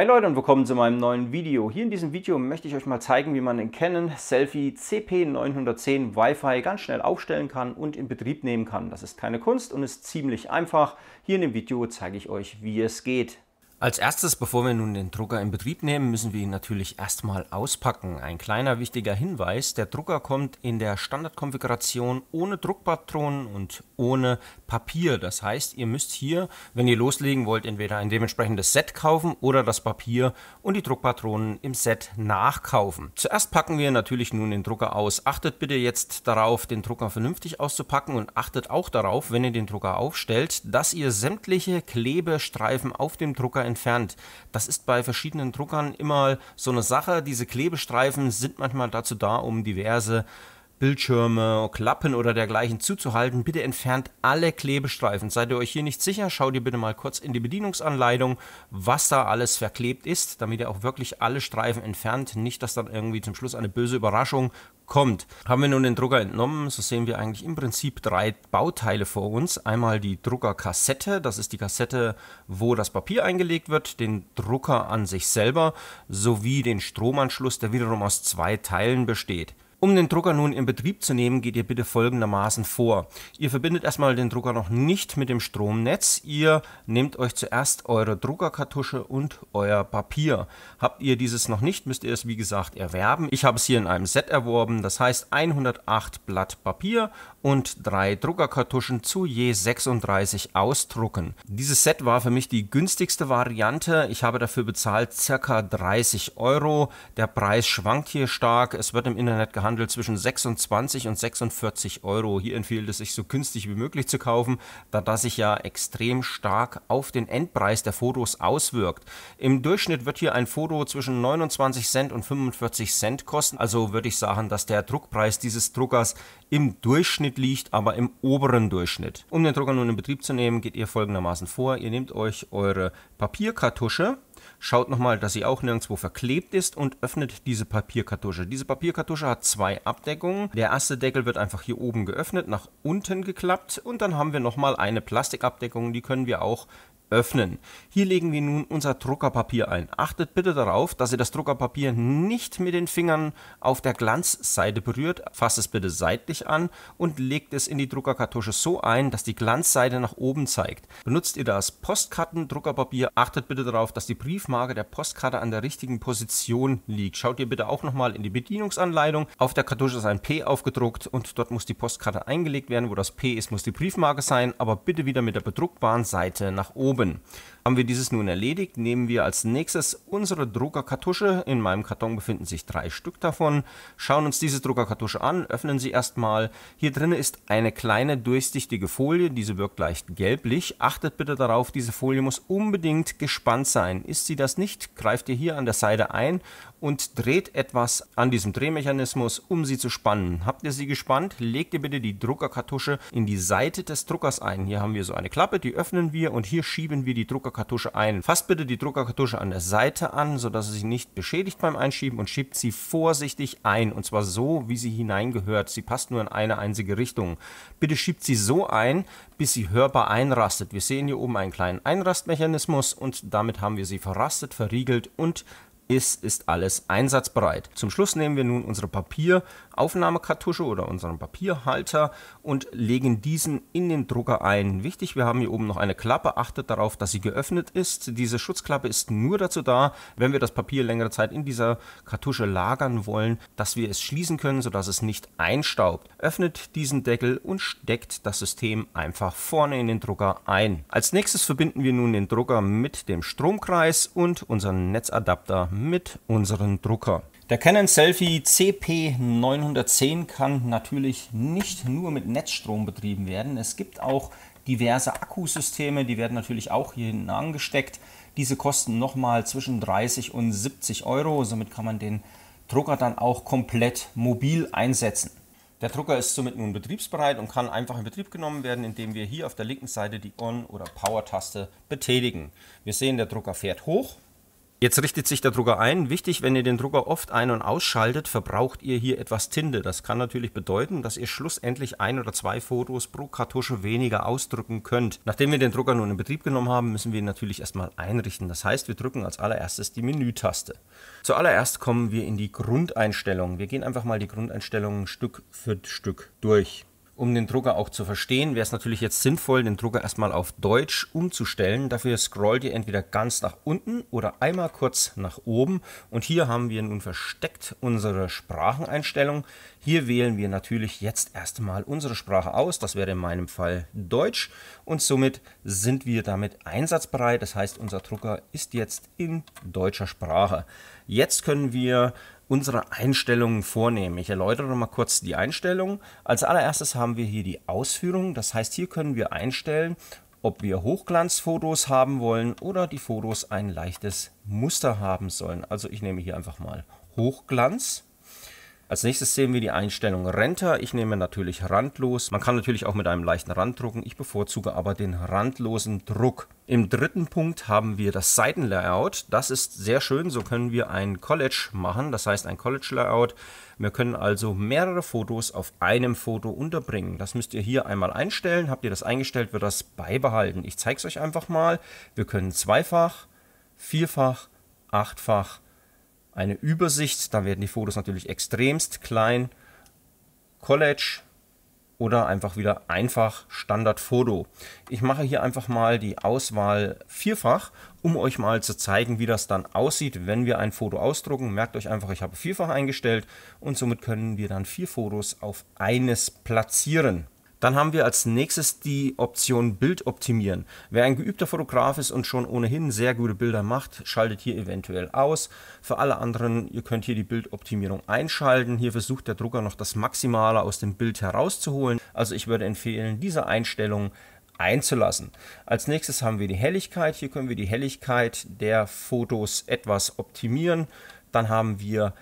Hi Leute und willkommen zu meinem neuen Video. Hier in diesem Video möchte ich euch mal zeigen, wie man in Canon Selfie CP910 Wi-Fi ganz schnell aufstellen kann und in Betrieb nehmen kann. Das ist keine Kunst und ist ziemlich einfach. Hier in dem Video zeige ich euch, wie es geht. Als erstes, bevor wir nun den Drucker in Betrieb nehmen, müssen wir ihn natürlich erstmal auspacken. Ein kleiner wichtiger Hinweis, der Drucker kommt in der Standardkonfiguration ohne Druckpatronen und ohne Papier. Das heißt, ihr müsst hier, wenn ihr loslegen wollt, entweder ein dementsprechendes Set kaufen oder das Papier und die Druckpatronen im Set nachkaufen. Zuerst packen wir natürlich nun den Drucker aus. Achtet bitte jetzt darauf, den Drucker vernünftig auszupacken und achtet auch darauf, wenn ihr den Drucker aufstellt, dass ihr sämtliche Klebestreifen auf dem Drucker entfernt. Das ist bei verschiedenen Druckern immer so eine Sache. Diese Klebestreifen sind manchmal dazu da, um diverse Bildschirme, Klappen oder dergleichen zuzuhalten, bitte entfernt alle Klebestreifen. Seid ihr euch hier nicht sicher, schaut ihr bitte mal kurz in die Bedienungsanleitung, was da alles verklebt ist, damit ihr auch wirklich alle Streifen entfernt, nicht dass dann irgendwie zum Schluss eine böse Überraschung kommt. Haben wir nun den Drucker entnommen, so sehen wir eigentlich im Prinzip drei Bauteile vor uns. Einmal die Druckerkassette, das ist die Kassette, wo das Papier eingelegt wird, den Drucker an sich selber sowie den Stromanschluss, der wiederum aus zwei Teilen besteht. Um den Drucker nun in Betrieb zu nehmen, geht ihr bitte folgendermaßen vor. Ihr verbindet erstmal den Drucker noch nicht mit dem Stromnetz. Ihr nehmt euch zuerst eure Druckerkartusche und euer Papier. Habt ihr dieses noch nicht, müsst ihr es wie gesagt erwerben. Ich habe es hier in einem Set erworben, das heißt 108 Blatt Papier und drei Druckerkartuschen zu je 36 ausdrucken. Dieses Set war für mich die günstigste Variante. Ich habe dafür bezahlt ca. 30 Euro. Der Preis schwankt hier stark. Es wird im Internet gehandelt Handel zwischen 26 und 46 Euro. Hier empfiehlt es sich, so günstig wie möglich zu kaufen, da das sich ja extrem stark auf den Endpreis der Fotos auswirkt. Im Durchschnitt wird hier ein Foto zwischen 29 Cent und 45 Cent kosten. Also würde ich sagen, dass der Druckpreis dieses Druckers im Durchschnitt liegt, aber im oberen Durchschnitt. Um den Drucker nun in Betrieb zu nehmen, geht ihr folgendermaßen vor. Ihr nehmt euch eure Papierkartusche schaut nochmal, dass sie auch nirgendwo verklebt ist und öffnet diese Papierkartusche. Diese Papierkartusche hat zwei Abdeckungen. Der erste Deckel wird einfach hier oben geöffnet, nach unten geklappt und dann haben wir nochmal eine Plastikabdeckung, die können wir auch öffnen. Hier legen wir nun unser Druckerpapier ein. Achtet bitte darauf, dass ihr das Druckerpapier nicht mit den Fingern auf der Glanzseite berührt. Fasst es bitte seitlich an und legt es in die Druckerkartusche so ein, dass die Glanzseite nach oben zeigt. Benutzt ihr das Postkartendruckerpapier, achtet bitte darauf, dass die Briefmarke der Postkarte an der richtigen Position liegt. Schaut ihr bitte auch nochmal in die Bedienungsanleitung. Auf der Kartusche ist ein P aufgedruckt und dort muss die Postkarte eingelegt werden. Wo das P ist, muss die Briefmarke sein, aber bitte wieder mit der bedruckbaren Seite nach oben. Oben Haben wir dieses nun erledigt, nehmen wir als nächstes unsere Druckerkartusche. In meinem Karton befinden sich drei Stück davon. Schauen uns diese Druckerkartusche an, öffnen sie erstmal. Hier drin ist eine kleine durchsichtige Folie, diese wirkt leicht gelblich. Achtet bitte darauf, diese Folie muss unbedingt gespannt sein. Ist sie das nicht, greift ihr hier an der Seite ein und dreht etwas an diesem Drehmechanismus, um sie zu spannen. Habt ihr sie gespannt, legt ihr bitte die Druckerkartusche in die Seite des Druckers ein. Hier haben wir so eine Klappe, die öffnen wir und hier schieben wir die Druckerkartusche. Druckerkartusche ein. Fasst bitte die Druckerkartusche an der Seite an, sodass sie sich nicht beschädigt beim Einschieben und schiebt sie vorsichtig ein und zwar so, wie sie hineingehört. Sie passt nur in eine einzige Richtung. Bitte schiebt sie so ein, bis sie hörbar einrastet. Wir sehen hier oben einen kleinen Einrastmechanismus und damit haben wir sie verrastet, verriegelt und ist, ist alles einsatzbereit. Zum Schluss nehmen wir nun unsere Papieraufnahmekartusche oder unseren Papierhalter und legen diesen in den Drucker ein. Wichtig, wir haben hier oben noch eine Klappe, achtet darauf, dass sie geöffnet ist. Diese Schutzklappe ist nur dazu da, wenn wir das Papier längere Zeit in dieser Kartusche lagern wollen, dass wir es schließen können, sodass es nicht einstaubt. Öffnet diesen Deckel und steckt das System einfach vorne in den Drucker ein. Als nächstes verbinden wir nun den Drucker mit dem Stromkreis und unseren Netzadapter mit unserem Drucker. Der Canon Selfie CP910 kann natürlich nicht nur mit Netzstrom betrieben werden. Es gibt auch diverse Akkusysteme, die werden natürlich auch hier hinten angesteckt. Diese kosten nochmal zwischen 30 und 70 Euro. Somit kann man den Drucker dann auch komplett mobil einsetzen. Der Drucker ist somit nun betriebsbereit und kann einfach in Betrieb genommen werden, indem wir hier auf der linken Seite die On- oder Power-Taste betätigen. Wir sehen, der Drucker fährt hoch Jetzt richtet sich der Drucker ein. Wichtig, wenn ihr den Drucker oft ein- und ausschaltet, verbraucht ihr hier etwas Tinte. Das kann natürlich bedeuten, dass ihr schlussendlich ein oder zwei Fotos pro Kartusche weniger ausdrücken könnt. Nachdem wir den Drucker nun in Betrieb genommen haben, müssen wir ihn natürlich erstmal einrichten. Das heißt, wir drücken als allererstes die Menütaste. Zuallererst kommen wir in die Grundeinstellungen. Wir gehen einfach mal die Grundeinstellungen Stück für Stück durch um den Drucker auch zu verstehen, wäre es natürlich jetzt sinnvoll, den Drucker erstmal auf Deutsch umzustellen. Dafür scrollt ihr entweder ganz nach unten oder einmal kurz nach oben. Und hier haben wir nun versteckt unsere Spracheneinstellung. Hier wählen wir natürlich jetzt erstmal unsere Sprache aus. Das wäre in meinem Fall Deutsch. Und somit sind wir damit einsatzbereit. Das heißt, unser Drucker ist jetzt in deutscher Sprache. Jetzt können wir unsere Einstellungen vornehmen. Ich erläutere mal kurz die Einstellungen. Als allererstes haben wir hier die Ausführung. Das heißt, hier können wir einstellen, ob wir Hochglanzfotos haben wollen oder die Fotos ein leichtes Muster haben sollen. Also ich nehme hier einfach mal Hochglanz als nächstes sehen wir die Einstellung Renter. Ich nehme natürlich randlos. Man kann natürlich auch mit einem leichten Rand drucken. Ich bevorzuge aber den randlosen Druck. Im dritten Punkt haben wir das Seitenlayout. Das ist sehr schön. So können wir ein College machen. Das heißt ein College Layout. Wir können also mehrere Fotos auf einem Foto unterbringen. Das müsst ihr hier einmal einstellen. Habt ihr das eingestellt, wird das beibehalten. Ich zeige es euch einfach mal. Wir können zweifach, vierfach, achtfach, eine Übersicht, dann werden die Fotos natürlich extremst klein, College oder einfach wieder einfach Standardfoto. Ich mache hier einfach mal die Auswahl vierfach, um euch mal zu zeigen, wie das dann aussieht, wenn wir ein Foto ausdrucken. Merkt euch einfach, ich habe vierfach eingestellt und somit können wir dann vier Fotos auf eines platzieren. Dann haben wir als nächstes die Option Bild optimieren. Wer ein geübter Fotograf ist und schon ohnehin sehr gute Bilder macht, schaltet hier eventuell aus. Für alle anderen, ihr könnt hier die Bildoptimierung einschalten. Hier versucht der Drucker noch das Maximale aus dem Bild herauszuholen. Also ich würde empfehlen, diese Einstellung einzulassen. Als nächstes haben wir die Helligkeit. Hier können wir die Helligkeit der Fotos etwas optimieren. Dann haben wir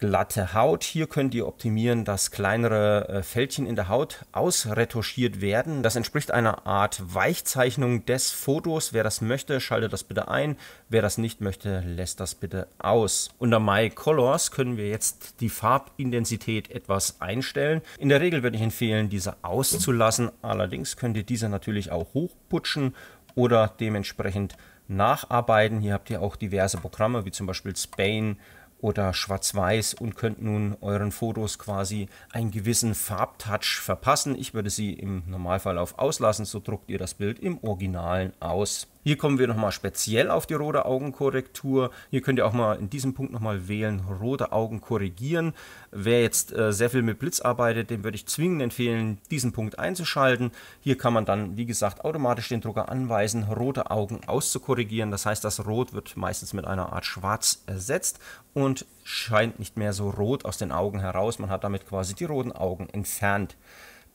glatte Haut. Hier könnt ihr optimieren, dass kleinere äh, Fältchen in der Haut ausretuschiert werden. Das entspricht einer Art Weichzeichnung des Fotos. Wer das möchte, schaltet das bitte ein. Wer das nicht möchte, lässt das bitte aus. Unter My Colors können wir jetzt die Farbintensität etwas einstellen. In der Regel würde ich empfehlen, diese auszulassen. Allerdings könnt ihr diese natürlich auch hochputschen oder dementsprechend nacharbeiten. Hier habt ihr auch diverse Programme wie zum Beispiel Spain, oder schwarz-weiß und könnt nun euren Fotos quasi einen gewissen Farbtouch verpassen. Ich würde sie im Normalfall auf auslassen, so druckt ihr das Bild im Originalen aus. Hier kommen wir nochmal speziell auf die rote Augenkorrektur. Hier könnt ihr auch mal in diesem Punkt nochmal wählen, rote Augen korrigieren. Wer jetzt äh, sehr viel mit Blitz arbeitet, dem würde ich zwingend empfehlen, diesen Punkt einzuschalten. Hier kann man dann, wie gesagt, automatisch den Drucker anweisen, rote Augen auszukorrigieren. Das heißt, das Rot wird meistens mit einer Art Schwarz ersetzt und scheint nicht mehr so rot aus den Augen heraus. Man hat damit quasi die roten Augen entfernt.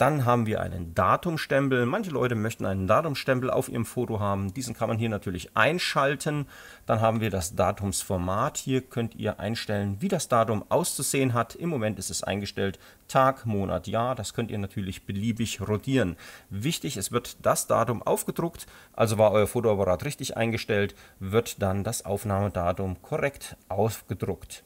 Dann haben wir einen Datumstempel. Manche Leute möchten einen Datumstempel auf ihrem Foto haben. Diesen kann man hier natürlich einschalten. Dann haben wir das Datumsformat. Hier könnt ihr einstellen, wie das Datum auszusehen hat. Im Moment ist es eingestellt Tag, Monat, Jahr. Das könnt ihr natürlich beliebig rotieren. Wichtig, es wird das Datum aufgedruckt. Also war euer Fotoapparat richtig eingestellt, wird dann das Aufnahmedatum korrekt aufgedruckt.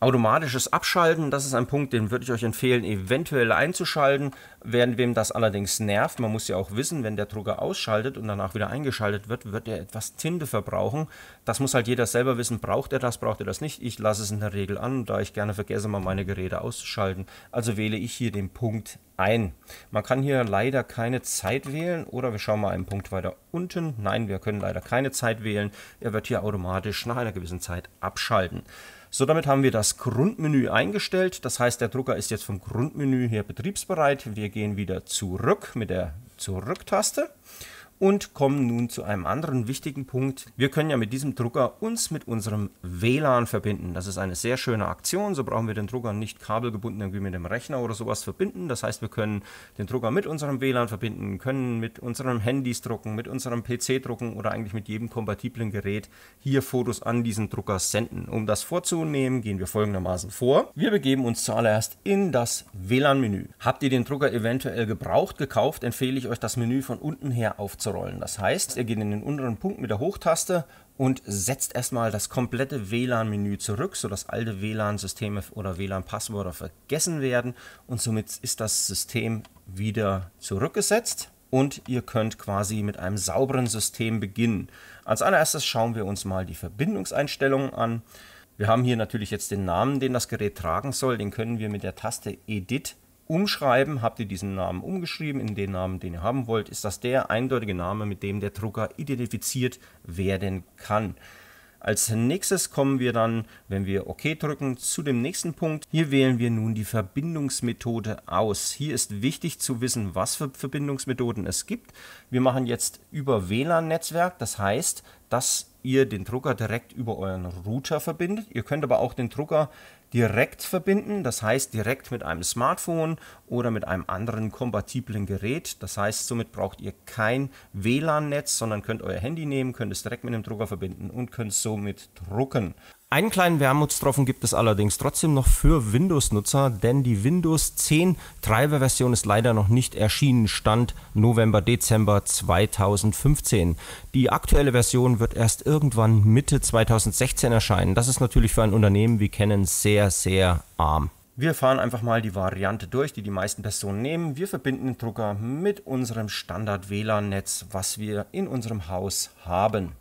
Automatisches Abschalten, das ist ein Punkt, den würde ich euch empfehlen, eventuell einzuschalten. Während wem das allerdings nervt, man muss ja auch wissen, wenn der Drucker ausschaltet und danach wieder eingeschaltet wird, wird er etwas Tinte verbrauchen. Das muss halt jeder selber wissen, braucht er das, braucht er das nicht. Ich lasse es in der Regel an, da ich gerne vergesse, mal meine Geräte auszuschalten. Also wähle ich hier den Punkt ein. Man kann hier leider keine Zeit wählen oder wir schauen mal einen Punkt weiter unten. Nein, wir können leider keine Zeit wählen. Er wird hier automatisch nach einer gewissen Zeit abschalten. So, damit haben wir das Grundmenü eingestellt. Das heißt, der Drucker ist jetzt vom Grundmenü her betriebsbereit. Wir gehen wieder zurück mit der Zurück-Taste und kommen nun zu einem anderen wichtigen Punkt. Wir können ja mit diesem Drucker uns mit unserem WLAN verbinden. Das ist eine sehr schöne Aktion. So brauchen wir den Drucker nicht kabelgebunden irgendwie mit dem Rechner oder sowas verbinden. Das heißt, wir können den Drucker mit unserem WLAN verbinden, können mit unseren Handys drucken, mit unserem PC drucken oder eigentlich mit jedem kompatiblen Gerät hier Fotos an diesen Drucker senden. Um das vorzunehmen, gehen wir folgendermaßen vor. Wir begeben uns zuallererst in das WLAN-Menü. Habt ihr den Drucker eventuell gebraucht, gekauft, empfehle ich euch das Menü von unten her aufzunehmen aufzurollen. Das heißt, ihr geht in den unteren Punkt mit der Hochtaste und setzt erstmal das komplette WLAN-Menü zurück, sodass alte WLAN-Systeme oder WLAN-Passwörter vergessen werden und somit ist das System wieder zurückgesetzt und ihr könnt quasi mit einem sauberen System beginnen. Als allererstes schauen wir uns mal die Verbindungseinstellungen an. Wir haben hier natürlich jetzt den Namen, den das Gerät tragen soll, den können wir mit der Taste Edit umschreiben, habt ihr diesen Namen umgeschrieben in den Namen, den ihr haben wollt, ist das der eindeutige Name, mit dem der Drucker identifiziert werden kann. Als nächstes kommen wir dann, wenn wir OK drücken, zu dem nächsten Punkt. Hier wählen wir nun die Verbindungsmethode aus. Hier ist wichtig zu wissen, was für Verbindungsmethoden es gibt. Wir machen jetzt über WLAN-Netzwerk, das heißt, dass ihr den Drucker direkt über euren Router verbindet. Ihr könnt aber auch den Drucker direkt verbinden, das heißt direkt mit einem Smartphone oder mit einem anderen kompatiblen Gerät. Das heißt, somit braucht ihr kein WLAN-Netz, sondern könnt euer Handy nehmen, könnt es direkt mit einem Drucker verbinden und könnt somit drucken. Einen kleinen Wermutstropfen gibt es allerdings trotzdem noch für Windows-Nutzer, denn die Windows 10 Treiberversion ist leider noch nicht erschienen, stand November, Dezember 2015. Die aktuelle Version wird erst irgendwann Mitte 2016 erscheinen. Das ist natürlich für ein Unternehmen wie Canon sehr, sehr arm. Wir fahren einfach mal die Variante durch, die die meisten Personen nehmen. Wir verbinden den Drucker mit unserem Standard-WLAN-Netz, was wir in unserem Haus haben.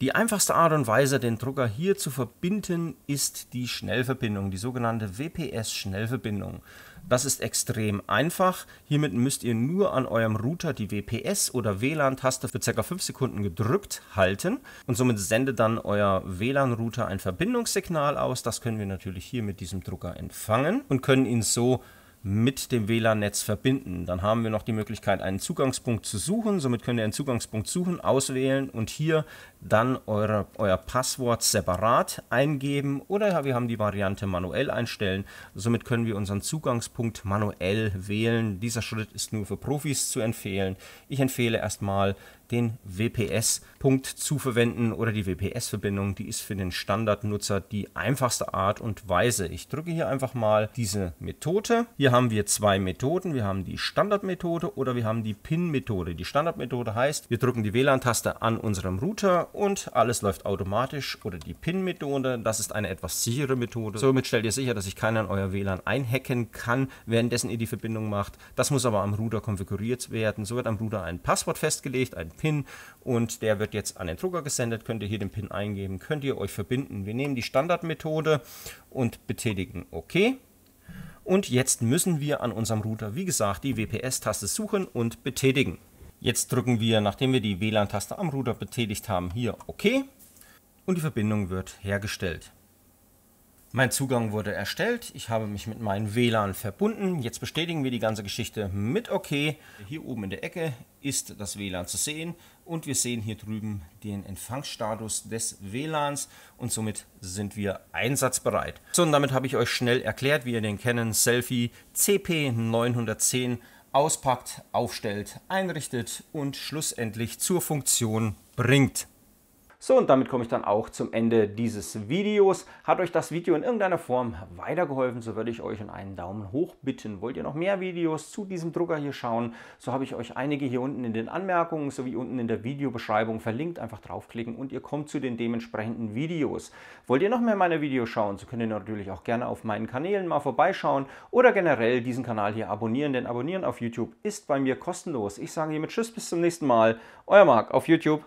Die einfachste Art und Weise, den Drucker hier zu verbinden, ist die Schnellverbindung, die sogenannte WPS-Schnellverbindung. Das ist extrem einfach. Hiermit müsst ihr nur an eurem Router die WPS- oder WLAN-Taste für ca. 5 Sekunden gedrückt halten und somit sendet dann euer WLAN-Router ein Verbindungssignal aus. Das können wir natürlich hier mit diesem Drucker empfangen und können ihn so mit dem WLAN-Netz verbinden. Dann haben wir noch die Möglichkeit, einen Zugangspunkt zu suchen. Somit könnt ihr einen Zugangspunkt suchen, auswählen und hier dann eure, euer Passwort separat eingeben oder wir haben die Variante manuell einstellen. Somit können wir unseren Zugangspunkt manuell wählen. Dieser Schritt ist nur für Profis zu empfehlen. Ich empfehle erstmal den WPS-Punkt zu verwenden oder die WPS-Verbindung. Die ist für den Standardnutzer die einfachste Art und Weise. Ich drücke hier einfach mal diese Methode. Hier haben wir zwei Methoden. Wir haben die Standardmethode oder wir haben die PIN-Methode. Die Standardmethode heißt, wir drücken die WLAN-Taste an unserem Router und alles läuft automatisch. Oder die PIN-Methode, das ist eine etwas sichere Methode. Somit stellt ihr sicher, dass sich keiner in euer WLAN einhacken kann, währenddessen ihr die Verbindung macht. Das muss aber am Router konfiguriert werden. So wird am Router ein Passwort festgelegt, ein Pin und der wird jetzt an den Drucker gesendet. Könnt ihr hier den Pin eingeben, könnt ihr euch verbinden. Wir nehmen die Standardmethode und betätigen OK. Und jetzt müssen wir an unserem Router, wie gesagt, die WPS-Taste suchen und betätigen. Jetzt drücken wir, nachdem wir die WLAN-Taste am Router betätigt haben, hier OK und die Verbindung wird hergestellt. Mein Zugang wurde erstellt, ich habe mich mit meinem WLAN verbunden. Jetzt bestätigen wir die ganze Geschichte mit OK. Hier oben in der Ecke ist das WLAN zu sehen und wir sehen hier drüben den Empfangsstatus des WLANs und somit sind wir einsatzbereit. So und damit habe ich euch schnell erklärt, wie ihr den Canon Selfie CP910 auspackt, aufstellt, einrichtet und schlussendlich zur Funktion bringt. So, und damit komme ich dann auch zum Ende dieses Videos. Hat euch das Video in irgendeiner Form weitergeholfen, so würde ich euch um einen Daumen hoch bitten. Wollt ihr noch mehr Videos zu diesem Drucker hier schauen, so habe ich euch einige hier unten in den Anmerkungen sowie unten in der Videobeschreibung verlinkt. Einfach draufklicken und ihr kommt zu den dementsprechenden Videos. Wollt ihr noch mehr meiner Videos schauen, so könnt ihr natürlich auch gerne auf meinen Kanälen mal vorbeischauen oder generell diesen Kanal hier abonnieren, denn abonnieren auf YouTube ist bei mir kostenlos. Ich sage hiermit Tschüss, bis zum nächsten Mal. Euer Marc auf YouTube.